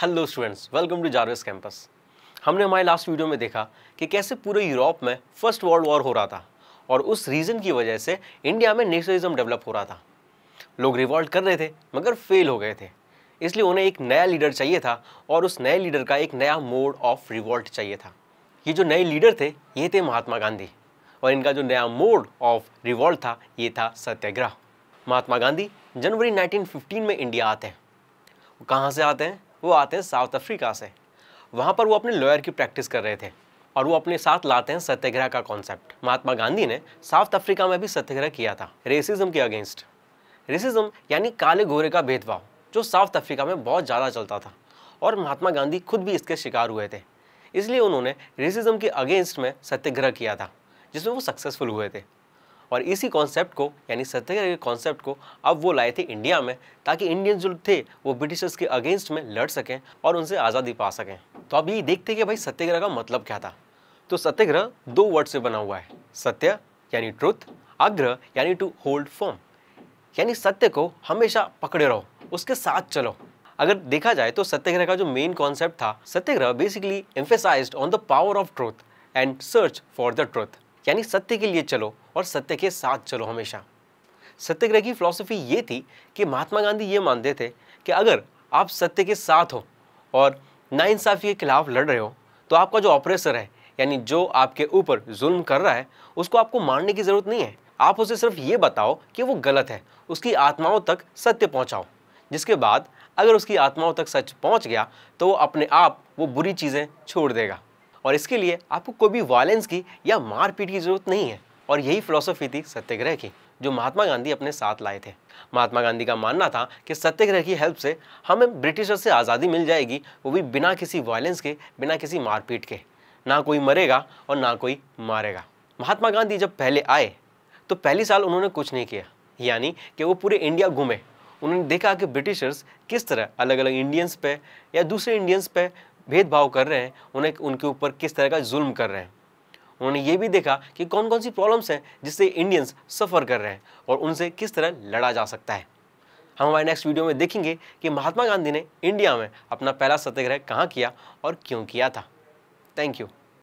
hello students welcome to Jarvis campus हमने हमारे last video में देखा कि कैसे पूरे यूरोप में फर्स्ट वर्ल्ड वॉर हो रहा था और उस रीज़न की वजह से इंडिया में नेशनलिज्म डेवलप हो रहा था लोग रिवॉल्ट कर रहे थे मगर फेल हो गए थे इसलिए उन्हें एक नया लीडर चाहिए था और उस नए लीडर का एक नया मोड ऑफ रिवॉल्ट चाहिए था ये जो नए लीडर थे ये थे महात्मा गांधी और इनका जो नया मोड ऑफ रिवॉल्ट था ये था सत्याग्रह महात्मा गांधी जनवरी 1915 में इंडिया आते हैं कहाँ से आते हैं वो आते हैं साउथ अफ्रीका से वहाँ पर वो अपने लॉयर की प्रैक्टिस कर रहे थे और वो अपने साथ लाते हैं सत्याग्रह का कॉन्सेप्ट महात्मा गांधी ने साउथ अफ्रीका में भी सत्याग्रह किया था रेसिज्म के अगेंस्ट रेसिज्म यानी काले गोरे का भेदभाव जो साउथ अफ्रीका में बहुत ज़्यादा चलता था और महात्मा गांधी खुद भी इसके शिकार हुए थे इसलिए उन्होंने रेसिज्म के अगेंस्ट में सत्याग्रह किया था जिसमें वो सक्सेसफुल हुए थे और इसी कॉन्सेप्ट को यानी सत्याग्रह के कॉन्सेप्ट को अब वो लाए थे इंडिया में ताकि इंडियन जो थे वो ब्रिटिशर्स के अगेंस्ट में लड़ सकें और उनसे आज़ादी पा सकें तो अब ये देखते कि भाई सत्याग्रह का मतलब क्या था तो सत्याग्रह दो वर्ड से बना हुआ है सत्य यानी ट्रुथ आग्रह यानी टू होल्ड फॉर्म यानी सत्य को हमेशा पकड़े रहो उसके साथ चलो अगर देखा जाए तो सत्याग्रह का जो मेन कॉन्सेप्ट था satyagraha basically emphasize on the power of truth and search for the truth यानी सत्य के लिए चलो और सत्य के साथ चलो हमेशा सत्याग्रह की फिलॉसफी ये थी कि महात्मा गांधी ये मानते थे कि अगर आप सत्य के साथ हो और नाइंसाफ़ी के खिलाफ लड़ रहे हो तो आपका जो ऑपरेसर है यानी जो आपके ऊपर जुल्म कर रहा है उसको आपको मारने की ज़रूरत नहीं है आप उसे सिर्फ ये बताओ कि वो गलत है उसकी आत्माओं तक सत्य पहुंचाओ जिसके बाद अगर उसकी आत्माओं तक सच पहुंच गया तो वो अपने आप वो बुरी चीज़ें छोड़ देगा और इसके लिए आपको कोई भी वायलेंस की या मारपीट की ज़रूरत नहीं है और यही फिलोसफी थी सत्याग्रह की जो महात्मा गांधी अपने साथ लाए थे महात्मा गांधी का मानना था कि सत्याग्रह की हेल्प से हमें ब्रिटिशर से आज़ादी मिल जाएगी वो भी बिना किसी वायलेंस के बिना किसी मारपीट के ना कोई मरेगा और ना कोई मारेगा महात्मा गांधी जब पहले आए तो पहली साल उन्होंने कुछ नहीं किया यानी कि वो पूरे इंडिया घूमे उन्होंने देखा कि ब्रिटिशर्स किस तरह अलग अलग इंडियंस पे या दूसरे इंडियंस पे भेदभाव कर रहे हैं उन्हें उनके ऊपर किस तरह का जुल्म कर रहे हैं उन्होंने ये भी देखा कि कौन कौन सी प्रॉब्लम्स हैं जिससे इंडियंस सफ़र कर रहे हैं और उनसे किस तरह लड़ा जा सकता है हम हमारे नेक्स्ट वीडियो में देखेंगे कि महात्मा गांधी ने इंडिया में अपना पहला सत्याग्रह कहाँ किया और क्यों किया था थैंक यू